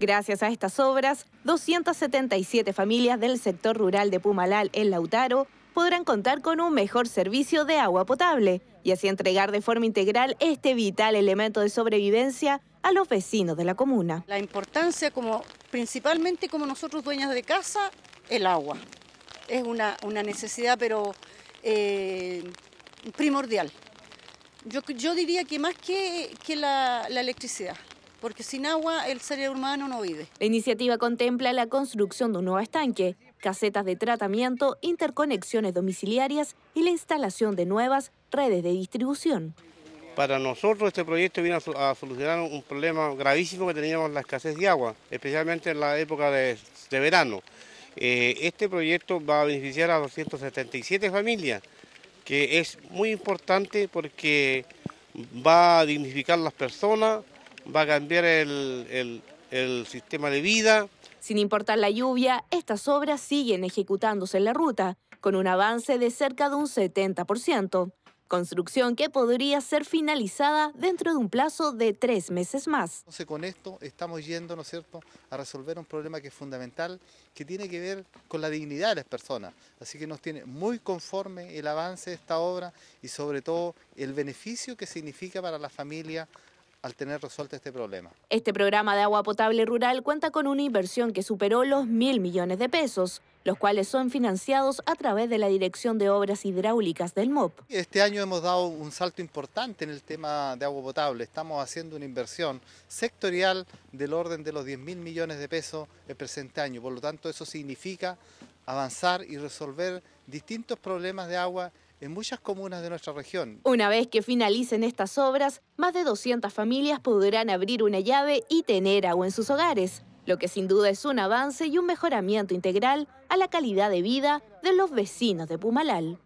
Gracias a estas obras, 277 familias del sector rural de Pumalal, en Lautaro, podrán contar con un mejor servicio de agua potable y así entregar de forma integral este vital elemento de sobrevivencia a los vecinos de la comuna. La importancia, como, principalmente como nosotros dueñas de casa, el agua. Es una, necesidad, pero eh, primordial. Yo, diría que más que, la electricidad porque sin agua el ser humano no vive. La iniciativa contempla la construcción de un nuevo estanque, casetas de tratamiento, interconexiones domiciliarias y la instalación de nuevas redes de distribución. Para nosotros este proyecto viene a solucionar un problema gravísimo que teníamos la escasez de agua, especialmente en la época de, verano. Eh, este proyecto va a beneficiar a 277 familias, que es muy importante porque va a dignificar las personas, va a cambiar el, sistema de vida. Sin importar la lluvia, estas obras siguen ejecutándose en la ruta, con un avance de cerca de un 70%, construcción que podría ser finalizada dentro de un plazo de tres meses más. Entonces con esto estamos yendo, ¿no es cierto?, a resolver un problema que es fundamental, que tiene que ver con la dignidad de las personas. Así que nos tiene muy conforme el avance de esta obra y sobre todo el beneficio que significa para la familia al tener resuelto este problema. Este programa de agua potable rural cuenta con una inversión que superó los mil millones de pesos, los cuales son financiados a través de la Dirección de Obras Hidráulicas del MOP. Este año hemos dado un salto importante en el tema de agua potable. Estamos haciendo una inversión sectorial del orden de los 10 mil millones de pesos el presente año. Por lo tanto, eso significa avanzar y resolver distintos problemas de agua en muchas comunas de nuestra región. Una vez que finalicen estas obras, más de 200 familias podrán abrir una llave y tener agua en sus hogares, lo que sin duda es un avance y un mejoramiento integral a la calidad de vida de los vecinos de Pumalal.